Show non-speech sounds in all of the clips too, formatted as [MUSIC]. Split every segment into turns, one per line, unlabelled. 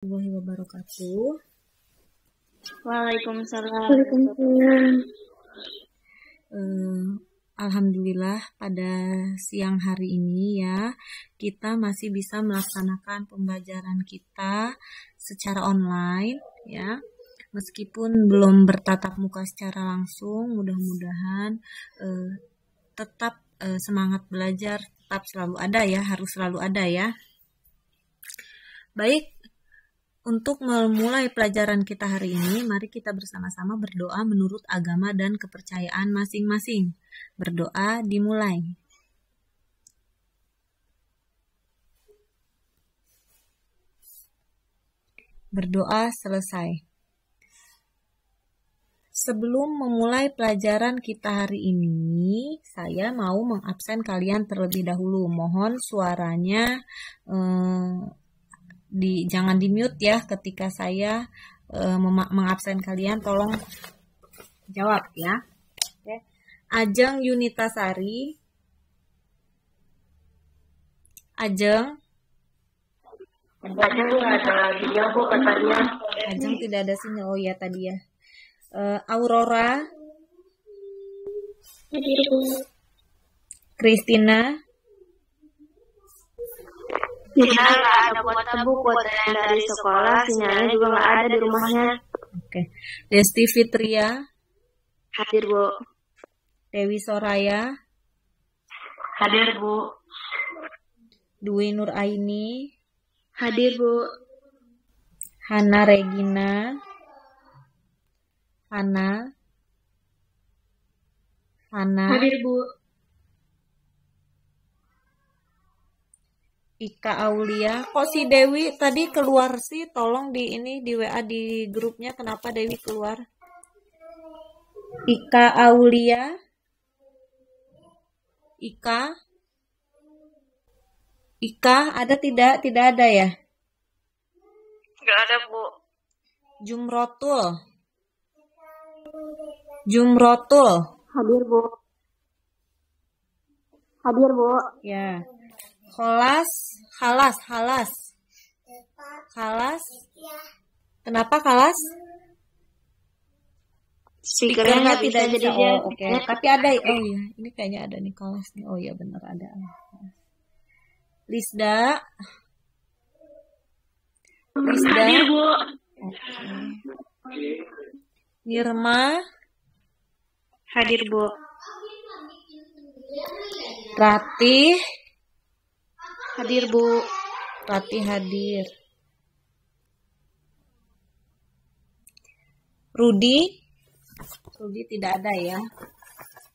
warahmatullahi wabarakatuh. Waalaikumsalam. Waalaikumsalam. Uh, Alhamdulillah pada siang hari ini ya kita masih bisa melaksanakan pembelajaran kita secara online ya meskipun belum bertatap muka secara langsung mudah-mudahan uh, tetap uh, semangat belajar tetap selalu ada ya harus selalu ada ya baik untuk memulai pelajaran kita hari ini, mari kita bersama-sama berdoa menurut agama dan kepercayaan masing-masing. Berdoa dimulai. Berdoa selesai. Sebelum memulai pelajaran kita hari ini, saya mau mengabsen kalian terlebih dahulu. Mohon suaranya eh, di jangan di mute ya ketika saya uh, mengabsen kalian tolong jawab ya. Oke. Ajeng Yunitasari. Ajeng Ajeng iya, tidak ada sinyal. Oh ya tadi ya. Uh, Aurora. Iya, Kristina sinyal nggak ada kuota bu kuota yang dari sekolah sinyalnya juga nggak ada di rumahnya oke Desti Fitria hadir bu Dewi Soraya hadir bu Dwi Nur Aini hadir bu Hana Regina Hana Hana hadir bu Ika Aulia. Kok si Dewi tadi keluar sih? Tolong di ini di WA di grupnya kenapa Dewi keluar? Ika Aulia. Ika. Ika ada tidak? Tidak ada ya? Enggak ada, Bu. Jumrotul. Jumrotul. Hadir, Bu. Hadir, Bu. Ya. Kolas, halas, halas. kelas. Kenapa kalas? Speakernya nggak jadi oh, oke. Tapi ada oh iya, ini kayaknya ada nih kolas nih. Oh iya benar ada. Lisda. Lisda. Hadir, Bu. Okay. Nirma. Hadir, Bu. Ratih. Hadir, Bu. Rati hadir. Rudi. Rudi tidak ada ya.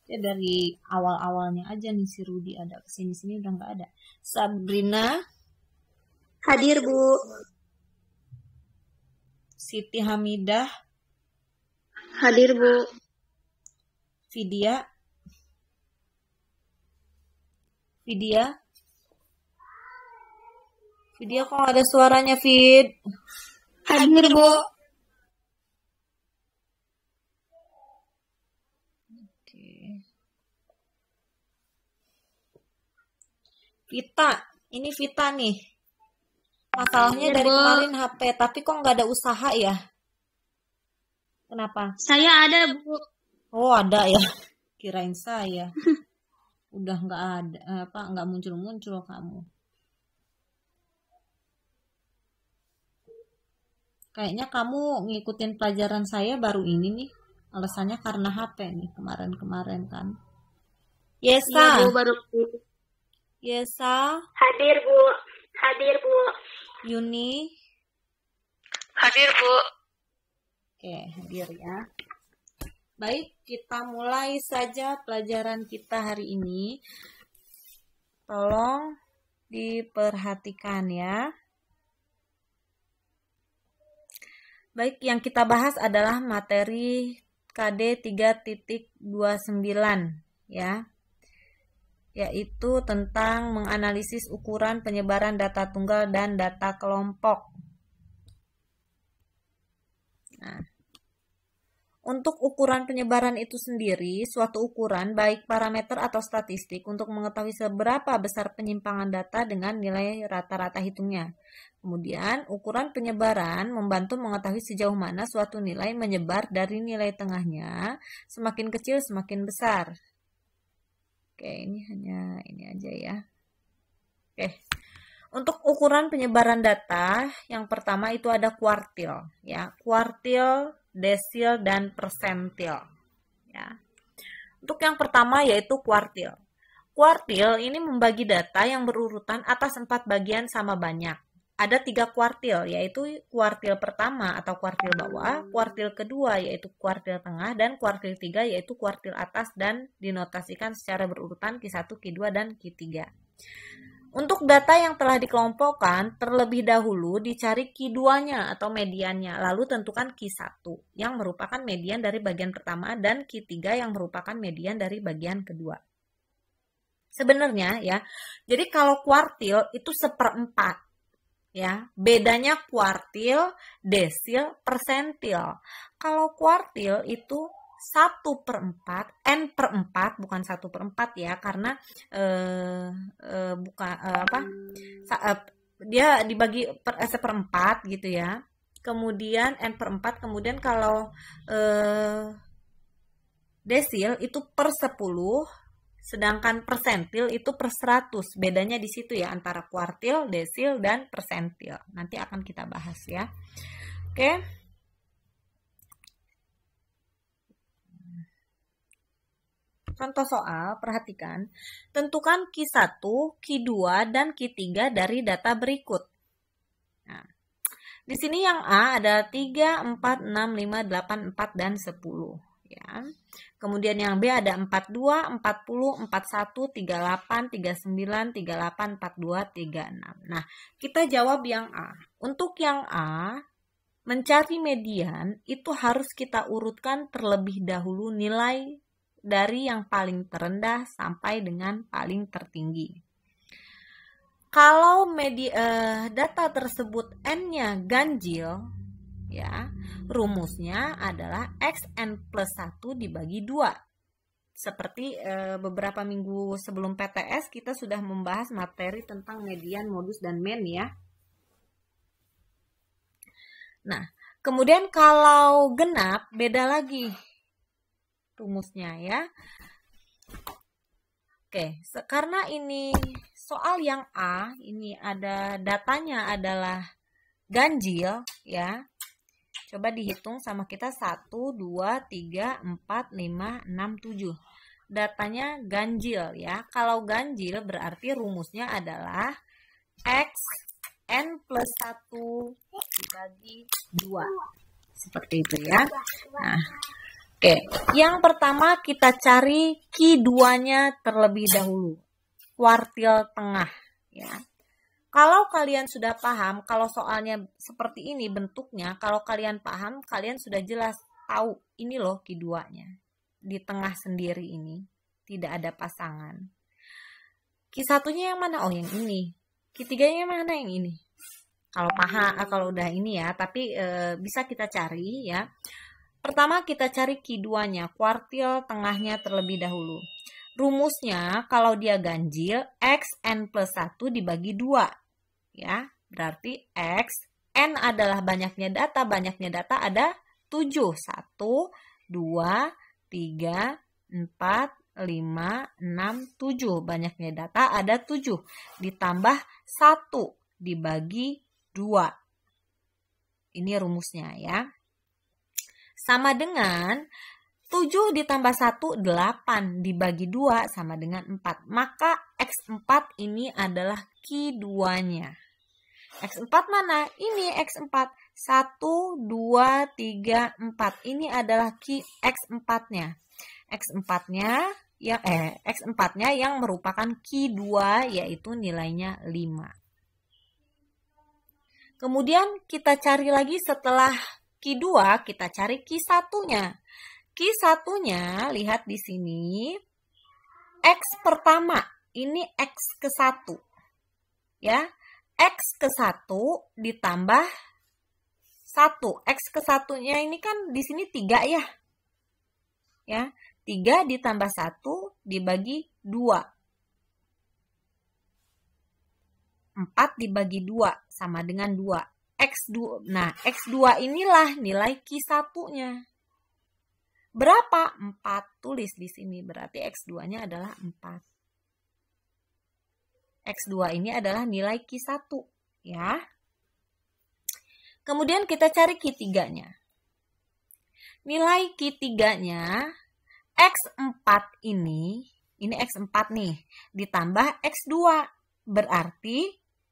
Ya dari awal-awalnya aja nih si Rudi ada kesini-sini udah nggak ada. Sabrina. Hadir, Bu. Siti Hamidah. Hadir, Bu. Vidya. Vidya. Video kok ada suaranya, Fit? Hadir, Bu. Vita, ini Vita nih. Masalahnya dari kemarin HP, tapi kok nggak ada usaha ya? Kenapa? Saya ada, Bu. Oh, ada ya. Kirain saya. [LAUGHS] Udah nggak ada apa nggak muncul-muncul kamu. kayaknya kamu ngikutin pelajaran saya baru ini nih alasannya karena HP nih kemarin-kemarin kan Yesa ya, bu, baru Yesa hadir bu hadir bu Yuni hadir bu oke hadir ya baik kita mulai saja pelajaran kita hari ini tolong diperhatikan ya Baik, yang kita bahas adalah materi KD 3.29 ya. Yaitu tentang menganalisis ukuran penyebaran data tunggal dan data kelompok. Nah, untuk ukuran penyebaran itu sendiri, suatu ukuran baik parameter atau statistik untuk mengetahui seberapa besar penyimpangan data dengan nilai rata-rata hitungnya. Kemudian, ukuran penyebaran membantu mengetahui sejauh mana suatu nilai menyebar dari nilai tengahnya, semakin kecil semakin besar. Oke, ini hanya ini aja ya. Oke. Untuk ukuran penyebaran data, yang pertama itu ada kuartil, ya. Kuartil, desil dan persentil, ya. Untuk yang pertama yaitu kuartil. Kuartil ini membagi data yang berurutan atas empat bagian sama banyak ada tiga kuartil, yaitu kuartil pertama atau kuartil bawah, kuartil kedua yaitu kuartil tengah, dan kuartil tiga yaitu kuartil atas dan dinotasikan secara berurutan Q1, Q2, dan Q3. Untuk data yang telah dikelompokkan, terlebih dahulu dicari Q2-nya atau mediannya, lalu tentukan Q1 yang merupakan median dari bagian pertama dan Q3 yang merupakan median dari bagian kedua. Sebenarnya ya, jadi kalau kuartil itu seperempat ya. Bedanya kuartil, desil, persentil. Kalau kuartil itu 1 per 4, N per 4, bukan 1 per 4 ya, karena eh, eh, buka, eh, apa, sa, eh, dia dibagi per, eh, 4 gitu ya. Kemudian N per 4, kemudian kalau eh, desil itu per 10, Sedangkan persentil itu per 100. Bedanya di situ ya antara kuartil, desil, dan persentil. Nanti akan kita bahas ya. Oke. Contoh soal, perhatikan. Tentukan Q1, Q2, dan Q3 dari data berikut. Nah, di sini yang A ada 3, 4, 6, 5, 8, 4, dan 10. Ya. Kemudian yang B ada 42, 40, 41, 38, 39, 38, 42, 36. Nah, kita jawab yang A. Untuk yang A, mencari median itu harus kita urutkan terlebih dahulu nilai dari yang paling terendah sampai dengan paling tertinggi kalau media, eh, data tersebut n-nya ganjil, ya. Rumusnya adalah xn plus 1 dibagi 2 seperti e, beberapa minggu sebelum PTS kita sudah membahas materi tentang median, modus dan mean ya. Nah, kemudian kalau genap beda lagi rumusnya ya. Oke, karena ini soal yang A, ini ada datanya adalah ganjil ya. Coba dihitung sama kita 1, 2, 3, 4, 5, 6, 7. Datanya ganjil ya. Kalau ganjil berarti rumusnya adalah X N plus 1 dibagi 2. Seperti itu ya. Nah, Oke, yang pertama kita cari Q2-nya terlebih dahulu. Kuartil tengah ya. Kalau kalian sudah paham, kalau soalnya seperti ini bentuknya, kalau kalian paham, kalian sudah jelas tahu ini loh keduanya. Di tengah sendiri ini, tidak ada pasangan. Kisatunya yang mana? Oh, yang ini. Ketiganya yang mana yang ini? Kalau paha, ah, kalau udah ini ya, tapi e, bisa kita cari ya. Pertama kita cari keduanya, kuartil tengahnya terlebih dahulu. Rumusnya kalau dia ganjil, X n plus 1 dibagi 2 ya. Berarti X, N adalah banyaknya data, banyaknya data ada 7. 1, 2, 3, 4, 5, 6, 7. Banyaknya data ada 7. Ditambah 1 dibagi 2. Ini rumusnya ya. Sama dengan 7 ditambah 1, 8 dibagi 2 sama dengan 4. Maka X4 ini adalah Q2-nya. X4 mana? Ini X4. 1, 2, 3, 4. Ini adalah key X4-nya. X4-nya yang eh x 4 yang merupakan key 2 yaitu nilainya 5. Kemudian kita cari lagi setelah key 2 kita cari key satunya. Key satunya lihat di sini X pertama ini X ke 1. Ya, X ke 1 ditambah 1. X ke 1-nya ini kan di sini 3 ya. Ya, 3 ditambah 1 dibagi 2. 4 dibagi 2 sama dengan 2. X2. Nah, X2 inilah nilai Q1-nya. Berapa? 4. Tulis di sini. Berarti X2-nya adalah 4. X2 ini adalah nilai Q1 ya. Kemudian kita cari Q3-nya. Nilai Q3-nya X4 ini, ini X4 nih, ditambah X2. Berarti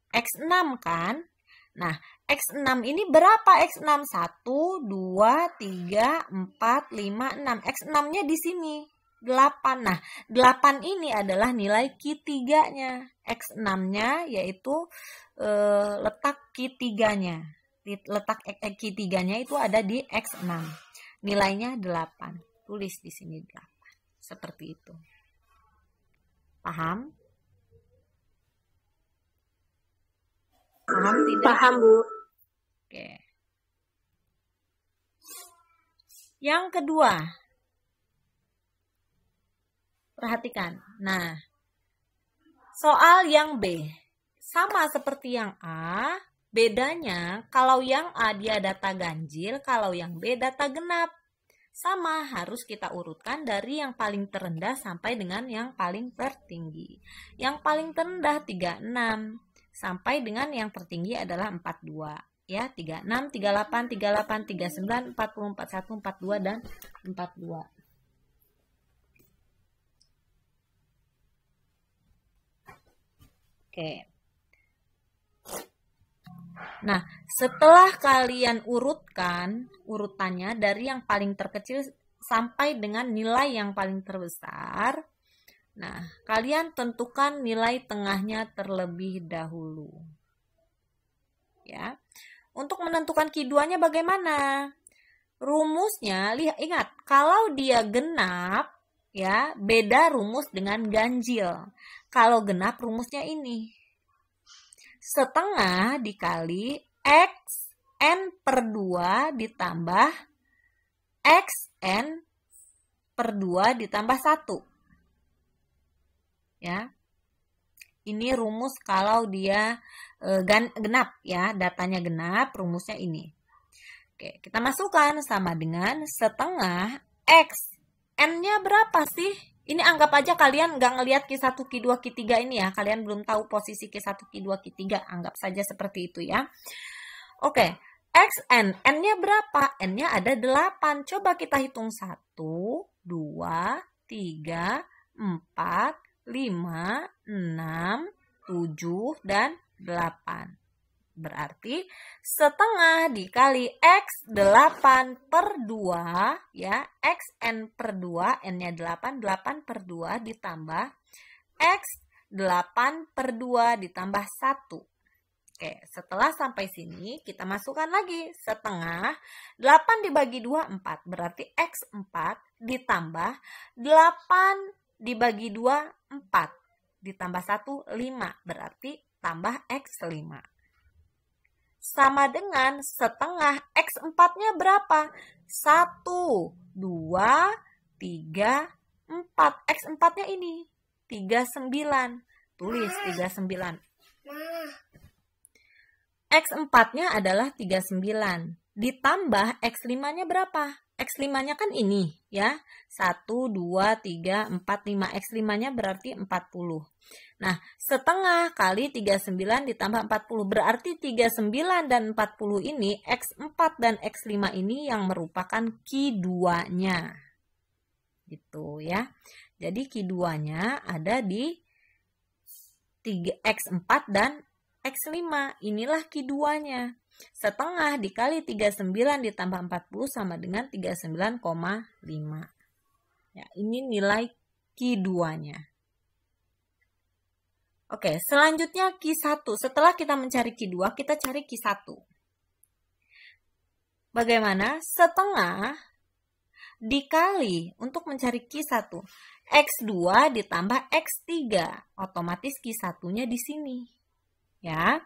X6 kan? Nah, X6 ini berapa X6? 1, 2, 3, 4, 5, 6. X6-nya di sini. 8. Nah, 8 ini adalah nilai Q3-nya. X6-nya yaitu e, letak Q3-nya. Letak eh, eh, Q3-nya itu ada di X6. Nilainya 8. Tulis di sini 8. Seperti itu. Paham? Paham tidak? Paham, Bu. Oke. Yang kedua, Perhatikan. Nah, soal yang B. Sama seperti yang A, bedanya kalau yang A dia data ganjil, kalau yang B data genap. Sama, harus kita urutkan dari yang paling terendah sampai dengan yang paling tertinggi. Yang paling terendah 36 sampai dengan yang tertinggi adalah 42 ya 36, 38, 38, 39, 40, 41, 42 dan 42. Oke. Nah, setelah kalian urutkan urutannya dari yang paling terkecil sampai dengan nilai yang paling terbesar, nah, kalian tentukan nilai tengahnya terlebih dahulu. Ya. Untuk menentukan kiduannya bagaimana? Rumusnya, lihat ingat, kalau dia genap ya, beda rumus dengan ganjil kalau genap rumusnya ini. Setengah dikali X N per 2 ditambah X N per 2 ditambah 1. Ya. Ini rumus kalau dia e, genap ya, datanya genap, rumusnya ini. Oke, kita masukkan sama dengan setengah X. N-nya berapa sih? ini anggap aja kalian nggak ngelihat Q1, Q2, Q3 ini ya. Kalian belum tahu posisi Q1, Q2, Q3. Anggap saja seperti itu ya. Oke, X, N. N-nya berapa? N-nya ada 8. Coba kita hitung 1, 2, 3, 4, 5, 6, 7, dan 8. Berarti setengah dikali X 8 per 2 ya. X N per 2, N-nya 8, 8 per 2 ditambah X 8 per 2 ditambah 1. Oke, setelah sampai sini kita masukkan lagi setengah 8 dibagi 2 4 berarti X 4 ditambah 8 dibagi 2 4 ditambah 1 5 berarti tambah X 5 sama dengan setengah X4-nya berapa? 1, 2, 3, 4. X4-nya ini 39. Tulis 39. X4-nya adalah 39. Ditambah X5-nya berapa? X5-nya kan ini ya. 1, 2, 3, 4, 5. X5-nya berarti 40. Nah, setengah kali 39 ditambah 40 berarti 39 dan 40 ini X4 dan X5 ini yang merupakan Q2-nya. Gitu ya. Jadi Q2-nya ada di 3, X4 dan X5. Inilah Q2-nya. Setengah dikali 39 ditambah 40 sama dengan 39,5. Ya, ini nilai Q2-nya. Oke, selanjutnya Q1. Setelah kita mencari Q2, kita cari Q1. Bagaimana? Setengah dikali untuk mencari Q1. X2 ditambah X3. Otomatis Q1-nya di sini. Ya.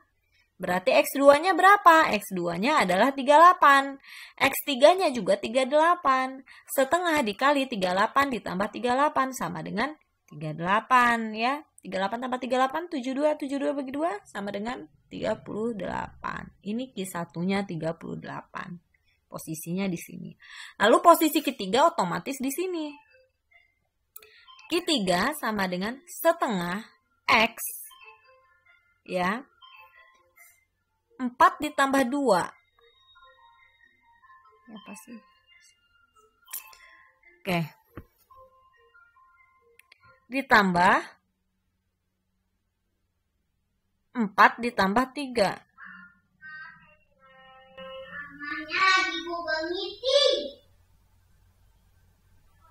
Berarti X2-nya berapa? X2-nya adalah 38. X3-nya juga 38. Setengah dikali 38 ditambah 38 sama dengan 38 ya. 38 tambah 38 72 72 bagi 2 sama dengan 38 ini Q1 nya 38 posisinya di sini lalu posisi ketiga otomatis di sini Q3 sama dengan setengah X ya 4 ditambah 2 apa sih oke ditambah 4 ditambah 3?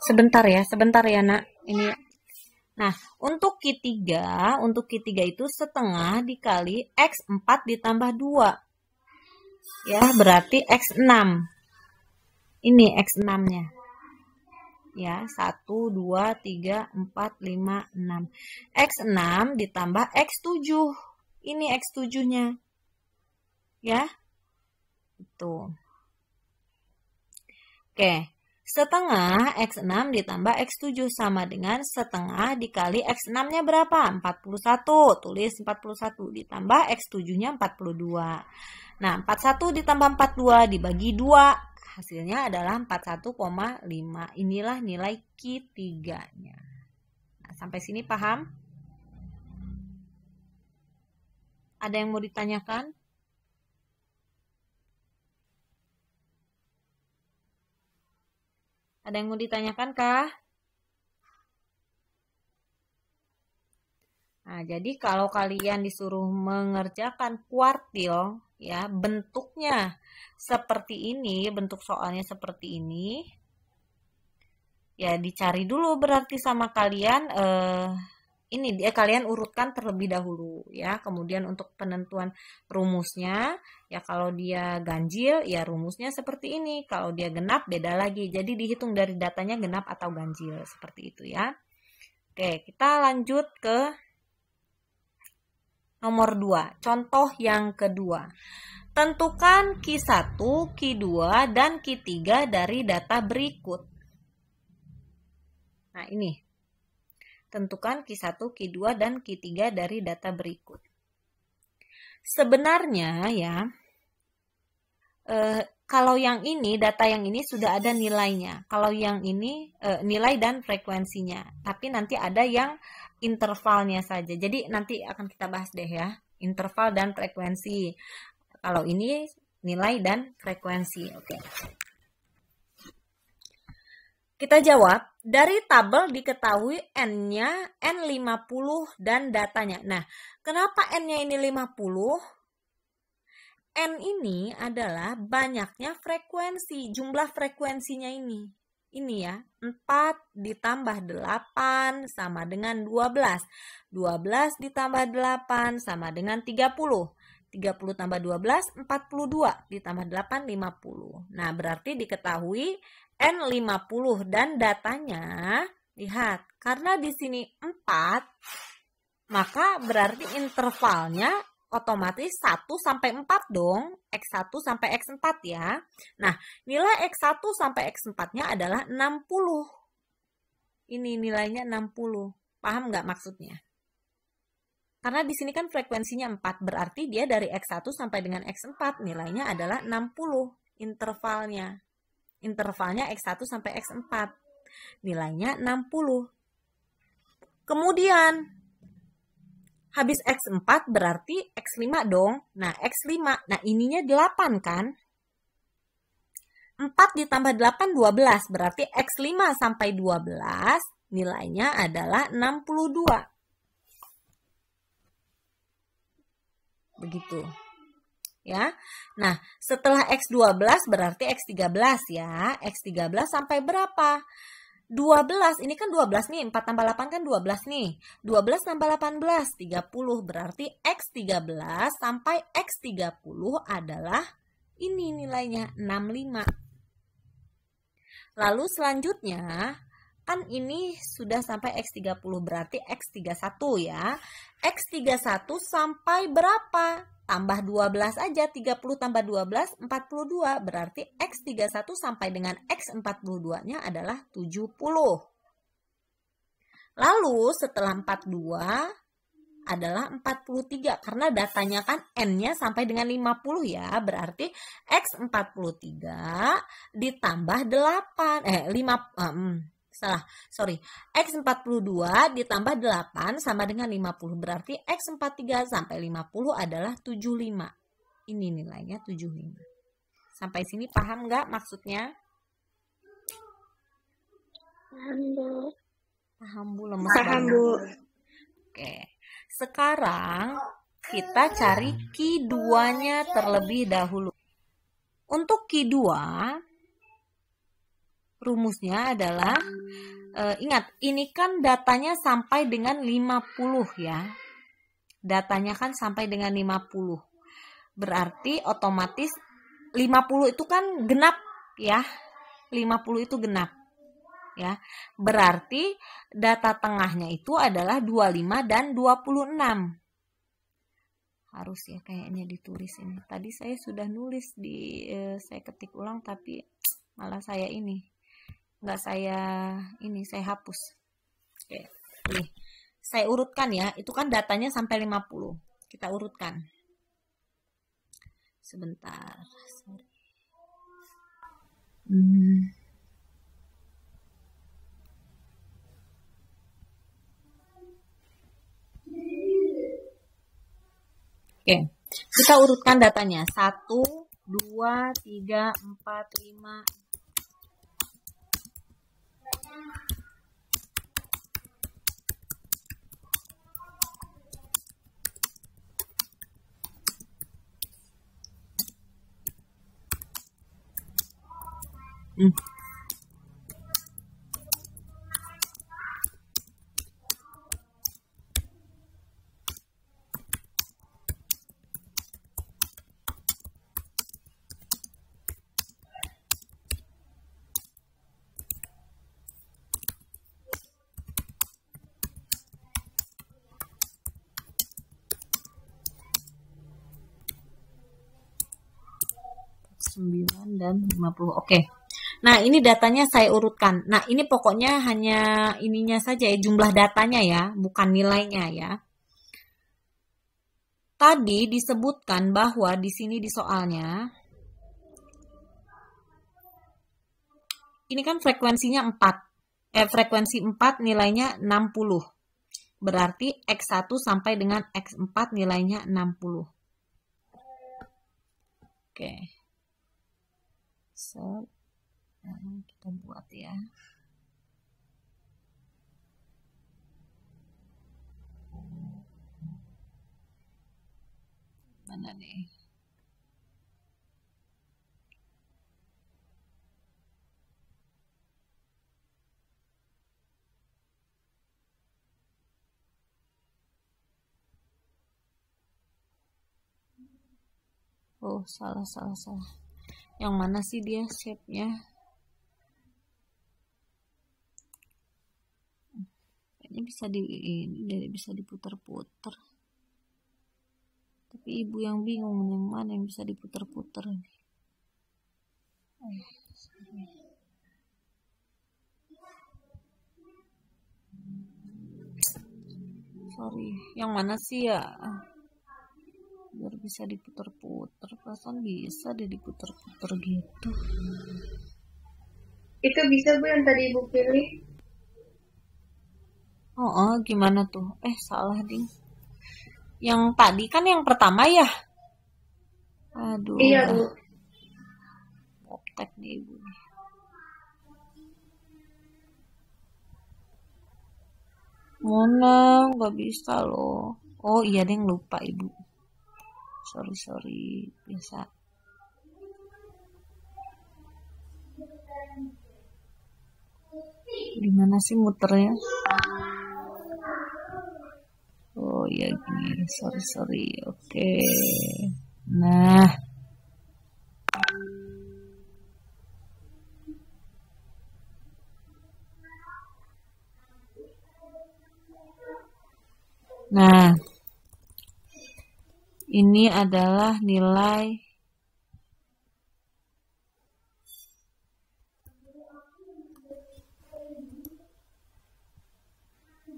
Sebentar ya, sebentar ya nak. Iya. Ini. Ya. Nah, untuk Q3, untuk Q3 itu setengah dikali X4 ditambah 2. Ya, berarti X6. Ini X6-nya. Ya, 1, 2, 3, 4, 5, 6. X6 ditambah X7 ini X7-nya. Ya. Itu. Oke. Setengah X6 ditambah X7 sama dengan setengah dikali X6-nya berapa? 41. Tulis 41 ditambah X7-nya 42. Nah, 41 ditambah 42 dibagi 2. Hasilnya adalah 41,5. Inilah nilai Q3-nya. Nah, sampai sini paham? Ada yang mau ditanyakan? Ada yang mau ditanyakan kah? Nah, jadi kalau kalian disuruh mengerjakan kuartil, ya bentuknya seperti ini, bentuk soalnya seperti ini. Ya dicari dulu berarti sama kalian eh, ini dia kalian urutkan terlebih dahulu ya kemudian untuk penentuan rumusnya ya kalau dia ganjil ya rumusnya seperti ini kalau dia genap beda lagi jadi dihitung dari datanya genap atau ganjil seperti itu ya oke kita lanjut ke nomor 2 contoh yang kedua tentukan Q1, Q2, dan Q3 dari data berikut nah ini Tentukan Q1, Q2, dan Q3 dari data berikut. Sebenarnya ya, eh, kalau yang ini, data yang ini sudah ada nilainya. Kalau yang ini, eh, nilai dan frekuensinya. Tapi nanti ada yang intervalnya saja. Jadi nanti akan kita bahas deh ya, interval dan frekuensi. Kalau ini nilai dan frekuensi. Oke. Okay. Kita jawab dari tabel diketahui N-nya N50 dan datanya. Nah, kenapa N-nya ini 50? N ini adalah banyaknya frekuensi, jumlah frekuensinya ini. Ini ya, 4 ditambah 8 sama dengan 12. 12 ditambah 8 sama dengan 30. 30 tambah 12, 42. Ditambah 8, 50. Nah, berarti diketahui N 50. Dan datanya, lihat, karena di sini 4, maka berarti intervalnya otomatis 1 sampai 4 dong. X1 sampai X4 ya. Nah, nilai X1 sampai X4-nya adalah 60. Ini nilainya 60. Paham nggak maksudnya? Karena di sini kan frekuensinya 4, berarti dia dari X1 sampai dengan X4 nilainya adalah 60 intervalnya. Intervalnya X1 sampai X4 nilainya 60. Kemudian habis X4 berarti X5 dong. Nah, X5. Nah, ininya 8 kan? 4 ditambah 8 12 berarti X5 sampai 12 nilainya adalah 62. Begitu. Ya. Nah, setelah X12 berarti X13 ya. X13 sampai berapa? 12, ini kan 12 nih, 4 tambah 8 kan 12 nih. 12 tambah 18, 30. Berarti X13 sampai X30 adalah ini nilainya 65. Lalu selanjutnya, kan ini sudah sampai X30, berarti X31 ya. X31 sampai berapa? Tambah 12 aja, 30 tambah 12, 42. Berarti X31 sampai dengan X42-nya adalah 70. Lalu setelah 42 adalah 43 karena datanya kan n-nya sampai dengan 50 ya. Berarti x 43 ditambah 8 eh 5 eh, hmm salah, sorry. X42 ditambah 8 sama dengan 50. Berarti X43 sampai 50 adalah 75. Ini nilainya 75. Sampai sini paham nggak maksudnya? Paham, Bu. Paham, Bu. Lemah paham, Bu. Oke. Sekarang kita cari Q2-nya terlebih dahulu. Untuk Q2, rumusnya adalah e, ingat ini kan datanya sampai dengan 50 ya. Datanya kan sampai dengan 50. Berarti otomatis 50 itu kan genap ya. 50 itu genap. Ya. Berarti data tengahnya itu adalah 25 dan 26. Harus ya kayaknya ditulis ini. Tadi saya sudah nulis di eh, saya ketik ulang tapi malah saya ini nggak saya ini saya hapus oke nih saya urutkan ya itu kan datanya sampai 50 kita urutkan sebentar sorry hmm. Oke, kita urutkan datanya. satu dua tiga empat lima 嗯。dan 50. Oke. Okay. Nah, ini datanya saya urutkan. Nah, ini pokoknya hanya ininya saja ya, jumlah datanya ya, bukan nilainya ya. Tadi disebutkan bahwa di sini di soalnya ini kan frekuensinya 4. Eh, frekuensi 4 nilainya 60. Berarti X1 sampai dengan X4 nilainya 60. Oke. Okay set kita buat ya mana nih Oh, salah, salah, salah yang mana sih dia shape-nya kayaknya bisa di ini dari bisa diputer-puter tapi ibu yang bingung yang mana yang bisa diputer-puter ini sorry yang mana sih ya biar bisa diputer-puter perasaan bisa deh diputer-puter gitu itu bisa bu yang tadi ibu pilih oh, oh gimana tuh eh salah ding yang tadi kan yang pertama ya aduh iya bu optek nih ibu Mona nggak bisa loh. Oh iya deh lupa ibu sorry sorry biasa gimana sih muternya oh ya gini sorry sorry oke okay. nah nah ini adalah nilai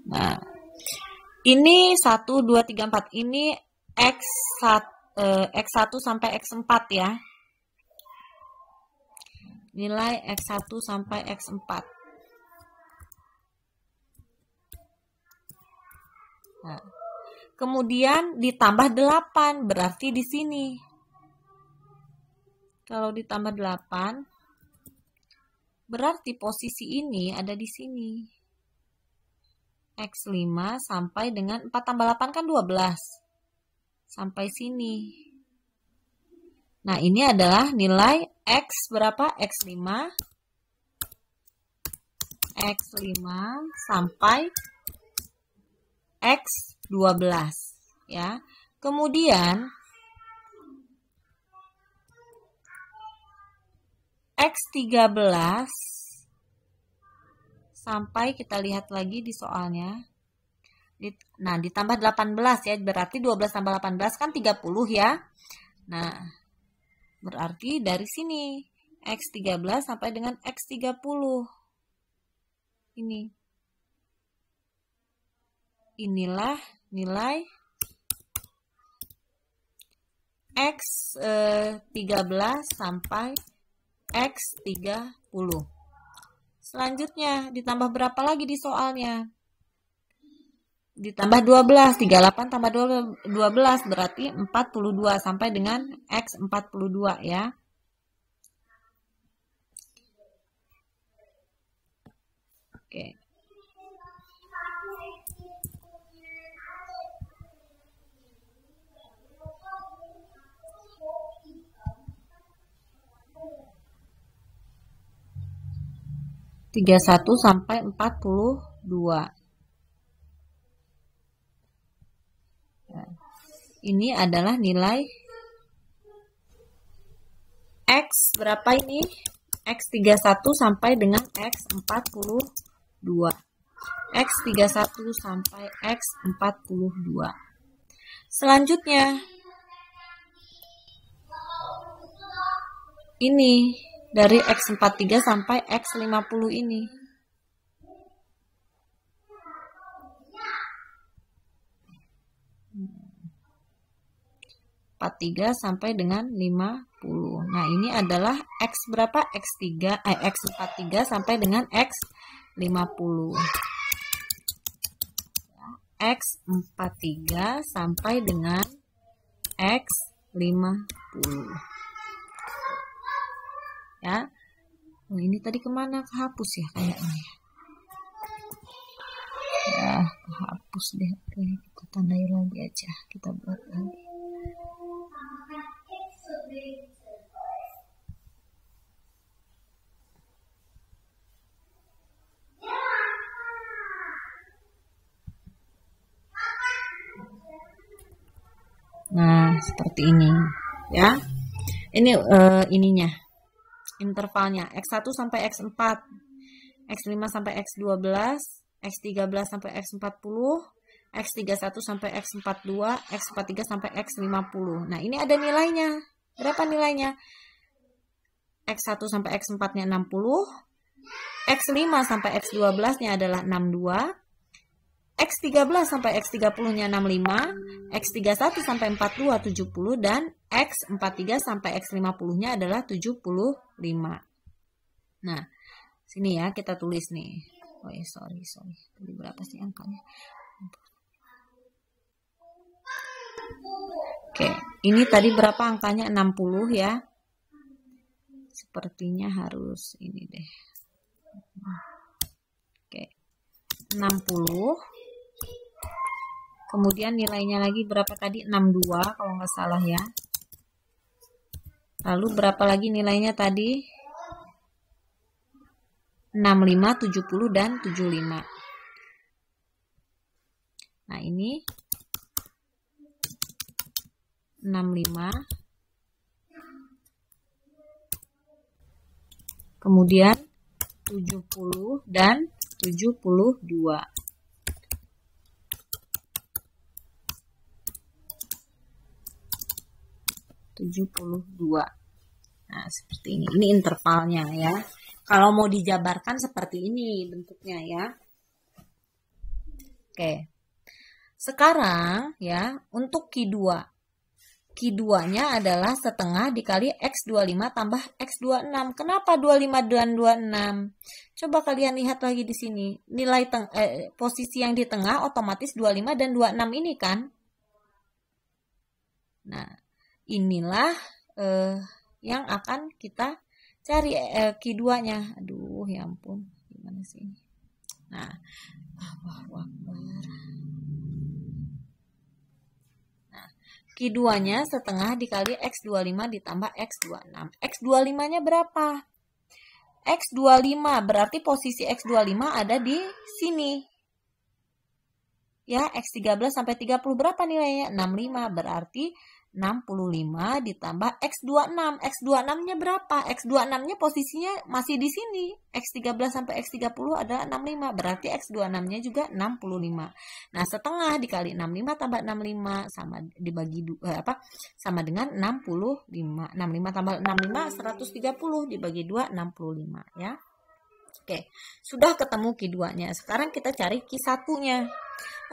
Nah, ini 1 2 3 4. Ini X1 eh, X1 sampai X4 ya. Nilai X1 sampai X4. Nah, Kemudian ditambah 8, berarti di sini. Kalau ditambah 8, berarti posisi ini ada di sini. X5 sampai dengan 4 tambah 8 kan 12. Sampai sini. Nah, ini adalah nilai X berapa? X5. X5 sampai X 12 ya. Kemudian X13 sampai kita lihat lagi di soalnya. Nah, ditambah 18 ya, berarti 12 tambah 18 kan 30 ya. Nah, berarti dari sini X13 sampai dengan X30. Ini. Inilah nilai X eh, 13 sampai X 30. Selanjutnya ditambah berapa lagi di soalnya? Ditambah 12, 38 tambah 12 berarti 42 sampai dengan X 42 ya. 31 sampai 42. Ya. Ini adalah nilai X berapa ini? X31 sampai dengan X42. X31 sampai X42. Selanjutnya, ini dari X43 sampai X50 ini. empat tiga sampai dengan 50. Nah, ini adalah X berapa? X3, eh, X43 sampai dengan X50. X43 sampai dengan X50 ya oh, ini tadi kemana kehapus ya kayaknya ya. ya kehapus deh oke kita tandai lagi aja kita buat lagi Nah, seperti ini ya. Ini uh, ininya intervalnya X1 sampai X4, X5 sampai X12, X13 sampai X40, X31 sampai X42, X43 sampai X50. Nah, ini ada nilainya. Berapa nilainya? X1 sampai X4-nya 60, X5 sampai X12-nya adalah 62, X13 sampai X30-nya 65, X31 sampai 42 70 dan X43 sampai X50-nya adalah 75. Nah, sini ya kita tulis nih. Oh ya, sorry, sorry. Tadi berapa sih angkanya? Oke, ini tadi berapa angkanya? 60 ya. Sepertinya harus ini deh. Oke. 60 kemudian nilainya lagi berapa tadi 62 kalau nggak salah ya Lalu berapa lagi nilainya tadi? 65, 70, dan 75. Nah, ini 65. Kemudian 70 dan 72. 72. Nah, seperti ini. Ini intervalnya ya. Kalau mau dijabarkan seperti ini bentuknya ya. Oke. Sekarang ya, untuk Q2. Q2-nya adalah setengah dikali X25 tambah X26. Kenapa 25 dan 26? Coba kalian lihat lagi di sini. Nilai teng eh, posisi yang di tengah otomatis 25 dan 26 ini kan. Nah, inilah eh, yang akan kita cari eh, keduanya Aduh, ya ampun, gimana sih ini? Nah, Allahu Akbar. Nah, Q2-nya setengah dikali X25 ditambah X26. X25-nya berapa? X25 berarti posisi X25 ada di sini. Ya, X13 sampai 30 berapa nilainya? 65 berarti 65 ditambah X26. X26-nya berapa? X26-nya posisinya masih di sini. X13 sampai X30 adalah 65. Berarti X26-nya juga 65. Nah, setengah dikali 65 tambah 65 sama dibagi eh, apa? sama dengan 65. 65 tambah 65 130 dibagi 2 65 ya. Oke, sudah ketemu Q2-nya. Sekarang kita cari Q1-nya.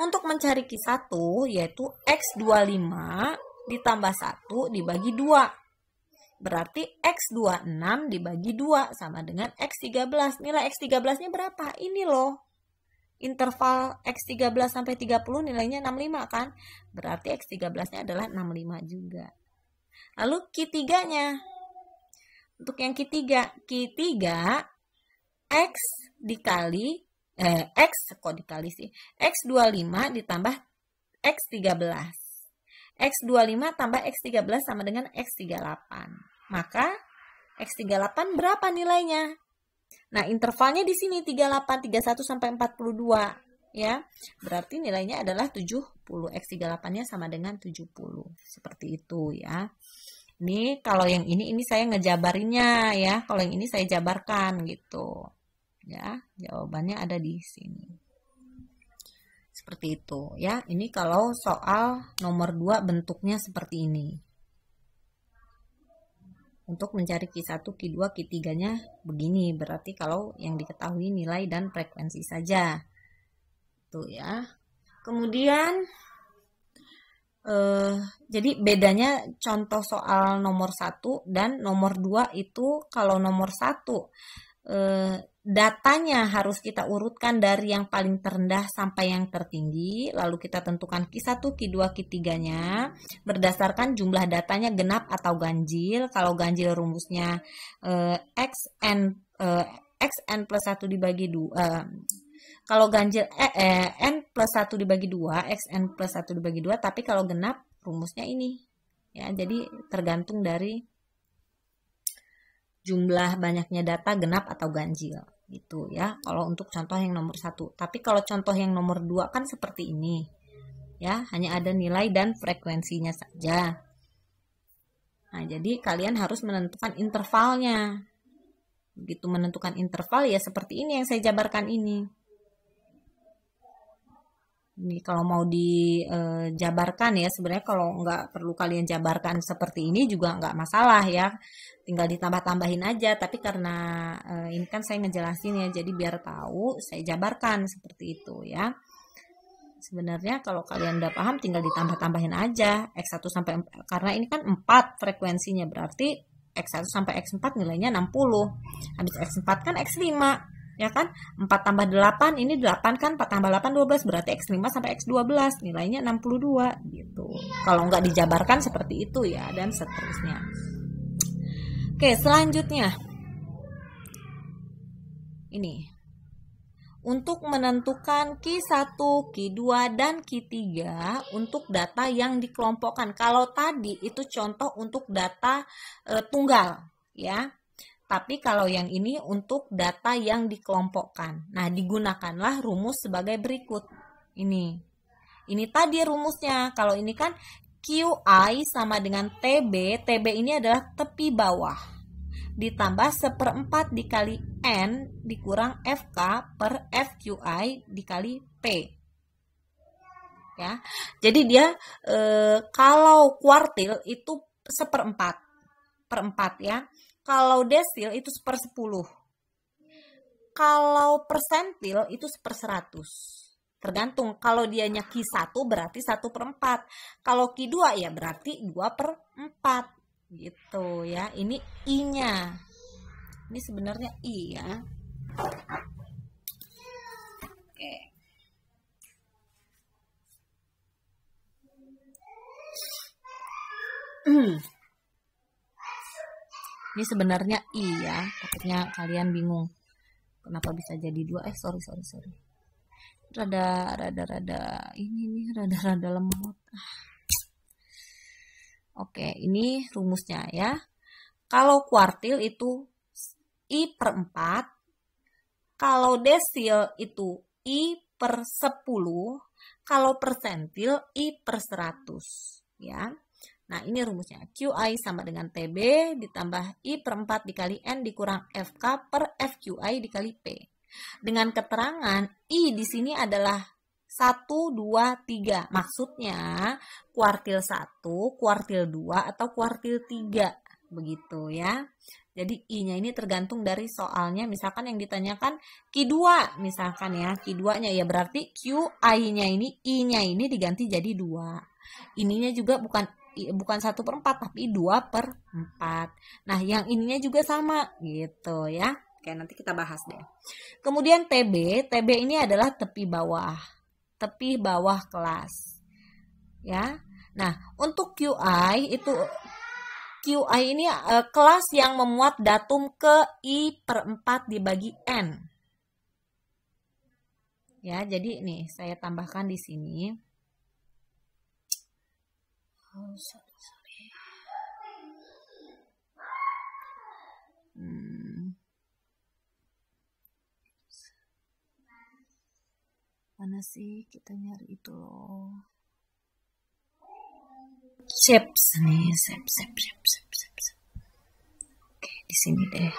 Untuk mencari Q1 yaitu X25 ditambah 1 dibagi 2. Berarti X26 dibagi 2 sama dengan X13. Nilai X13-nya berapa? Ini loh. Interval X13 sampai 30 nilainya 65 kan? Berarti X13-nya adalah 65 juga. Lalu Q3-nya. Untuk yang ketiga, ketiga X dikali eh, X kok dikali sih X25 ditambah X13 X25 tambah X13 sama dengan X38. Maka X38 berapa nilainya? Nah, intervalnya di sini 38, 31 sampai 42 ya. Berarti nilainya adalah 70. X38-nya sama dengan 70. Seperti itu ya. Ini kalau yang ini ini saya ngejabarinnya ya. Kalau yang ini saya jabarkan gitu. Ya, jawabannya ada di sini seperti itu ya ini kalau soal nomor 2 bentuknya seperti ini untuk mencari Q1, Q2, Q3 nya begini berarti kalau yang diketahui nilai dan frekuensi saja tuh ya kemudian eh, jadi bedanya contoh soal nomor 1 dan nomor 2 itu kalau nomor 1 eh, datanya harus kita urutkan dari yang paling terendah sampai yang tertinggi. Lalu kita tentukan Q1, Q2, Q3-nya berdasarkan jumlah datanya genap atau ganjil. Kalau ganjil rumusnya eh, xn eh, xn plus 1 dibagi 2 eh, kalau ganjil eh, eh, N plus 1 dibagi 2, xn plus 1 dibagi 2, tapi kalau genap rumusnya ini. Ya, jadi tergantung dari jumlah banyaknya data genap atau ganjil gitu ya kalau untuk contoh yang nomor satu tapi kalau contoh yang nomor dua kan seperti ini ya hanya ada nilai dan frekuensinya saja nah jadi kalian harus menentukan intervalnya begitu menentukan interval ya seperti ini yang saya jabarkan ini ini kalau mau dijabarkan eh, ya sebenarnya kalau nggak perlu kalian jabarkan seperti ini juga nggak masalah ya tinggal ditambah-tambahin aja tapi karena eh, ini kan saya ngejelasin ya jadi biar tahu saya jabarkan seperti itu ya sebenarnya kalau kalian udah paham tinggal ditambah-tambahin aja X1 sampai karena ini kan 4 frekuensinya berarti X1 sampai X4 nilainya 60 habis X4 kan X5 ya kan 4 tambah 8 ini 8 kan 4 tambah 8 12 berarti X5 sampai X12 nilainya 62 gitu kalau nggak dijabarkan seperti itu ya dan seterusnya oke selanjutnya ini untuk menentukan Q1, Q2, dan Q3 untuk data yang dikelompokkan. Kalau tadi itu contoh untuk data e, tunggal, ya tapi kalau yang ini untuk data yang dikelompokkan. Nah, digunakanlah rumus sebagai berikut. Ini. Ini tadi rumusnya. Kalau ini kan QI sama dengan TB. TB ini adalah tepi bawah. Ditambah seperempat dikali N dikurang FK per FQI dikali P. Ya, jadi dia e, kalau kuartil itu seperempat, perempat ya kalau desil itu seper sepuluh. Kalau persentil itu seper seratus. Tergantung kalau dia q satu berarti satu per 4. Kalau q dua ya berarti dua per 4. Gitu ya. Ini I-nya. Ini sebenarnya I ya. Oke. Okay. [CLEARS THROAT] ini sebenarnya i ya takutnya kalian bingung kenapa bisa jadi dua eh sorry sorry sorry rada rada rada ini nih [LAUGHS] rada rada lemot oke ini rumusnya ya kalau kuartil itu i per 4 kalau desil itu i per 10 kalau persentil i per 100 ya Nah, ini rumusnya. QI sama dengan TB ditambah I per 4 dikali N dikurang FK per FQI dikali P. Dengan keterangan I di sini adalah 1, 2, 3. Maksudnya kuartil 1, kuartil 2, atau kuartil 3. Begitu ya. Jadi I-nya ini tergantung dari soalnya. Misalkan yang ditanyakan Q2 misalkan ya. Q2-nya ya berarti QI-nya ini I-nya ini diganti jadi 2. Ininya juga bukan bukan satu per empat tapi dua per empat nah yang ininya juga sama gitu ya oke nanti kita bahas deh kemudian TB TB ini adalah tepi bawah tepi bawah kelas ya nah untuk QI itu QI ini uh, kelas yang memuat datum ke I per 4 dibagi N. Ya, jadi nih saya tambahkan di sini. Hmm. mana sih kita nyari itu loh? Shapes nih, shapes shapes shapes shapes, shape, shape. Oke, di sini deh.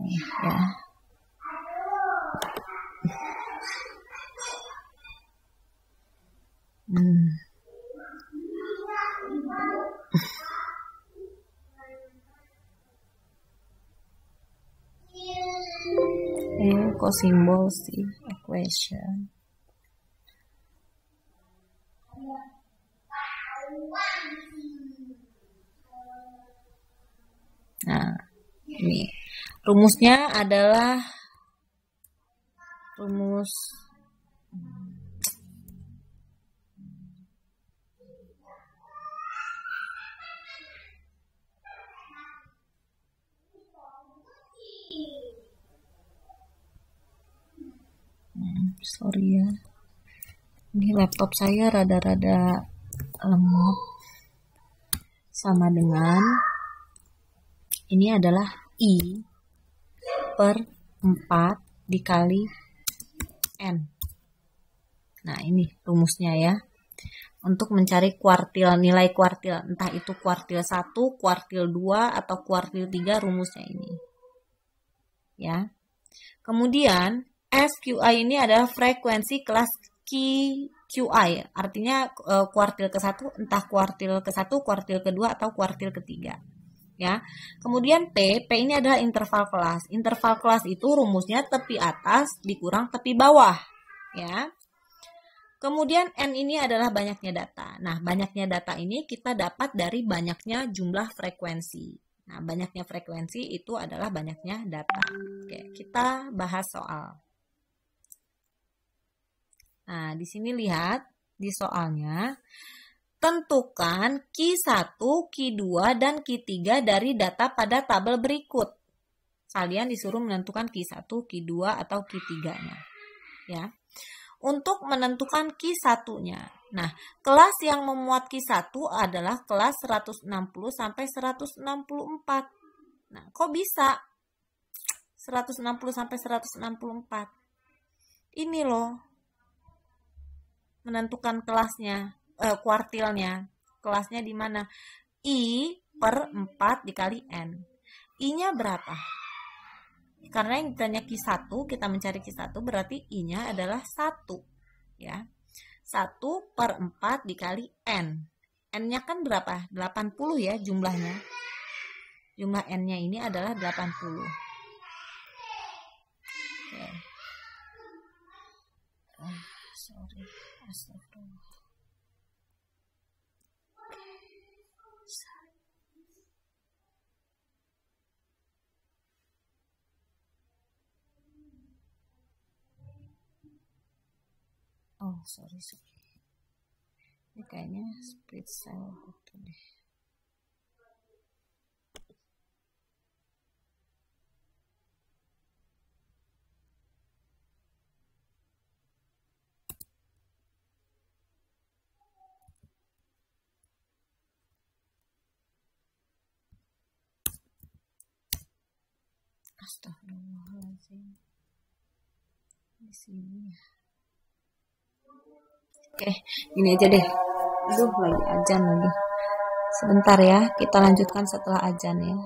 Nih ya. Hmm. eh kok simbol equation nah ini rumusnya adalah rumus sorry ya ini laptop saya rada-rada lemot eh, sama dengan ini adalah I per 4 dikali N nah ini rumusnya ya untuk mencari kuartil nilai kuartil entah itu kuartil 1, kuartil 2 atau kuartil 3 rumusnya ini. Ya. Kemudian FQI ini adalah frekuensi kelas QI, artinya uh, kuartil ke-1, entah kuartil ke-1, kuartil ke-2 atau kuartil ke-3. Ya. Kemudian P, P ini adalah interval kelas. Interval kelas itu rumusnya tepi atas dikurang tepi bawah, ya. Kemudian N ini adalah banyaknya data. Nah, banyaknya data ini kita dapat dari banyaknya jumlah frekuensi. Nah, banyaknya frekuensi itu adalah banyaknya data. Oke, kita bahas soal Nah, di sini lihat di soalnya tentukan Q1, Q2, dan Q3 dari data pada tabel berikut. Kalian disuruh menentukan Q1, Q2, atau Q3-nya. Ya. Untuk menentukan Q1-nya. Nah, kelas yang memuat Q1 adalah kelas 160 sampai 164. Nah, kok bisa 160 sampai 164? Ini loh, menentukan kelasnya, eh, kuartilnya. Kelasnya di mana? I per 4 dikali N. I-nya berapa? Karena yang ditanya Q1, kita mencari Q1 berarti I-nya adalah 1. Ya. 1 per 4 dikali N. N-nya kan berapa? 80 ya jumlahnya. Jumlah N-nya ini adalah 80. Oke. Oh, sorry. Oh, sorry, sorry. Ini kayaknya split cell gitu deh. Astagfirullahaladzim. Di sini ya. Oke, ini aja deh. Aduh, lagi ajan lagi. Sebentar ya, kita lanjutkan setelah ajan ya.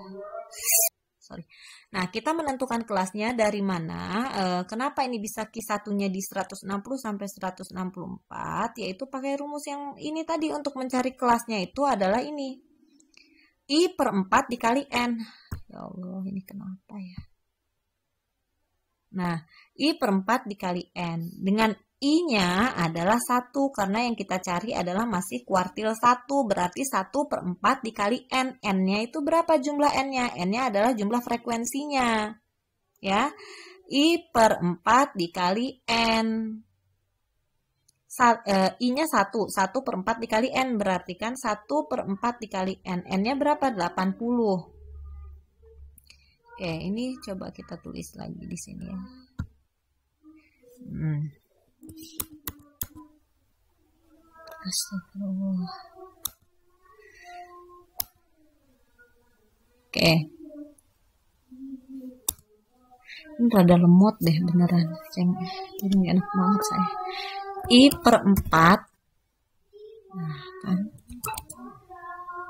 Sorry. Nah, kita menentukan kelasnya dari mana. E, kenapa ini bisa Q1-nya di 160 sampai 164? Yaitu pakai rumus yang ini tadi untuk mencari kelasnya itu adalah ini. I per 4 dikali N. Ya Allah, ini kenapa ya? Nah, I per 4 dikali N. Dengan I-nya adalah 1 karena yang kita cari adalah masih kuartil 1 berarti 1 per 4 dikali N. N-nya itu berapa jumlah N-nya? N-nya adalah jumlah frekuensinya. Ya, I per 4 dikali N. Uh, I-nya 1, 1 per 4 dikali N berarti kan 1 per 4 dikali N. N-nya berapa? 80. Oke, ini coba kita tulis lagi di sini ya. Hmm. Astagfirullah. Oke. Ini rada lemot deh beneran. Ceng. ini enak banget saya. I per empat. Nah, kan.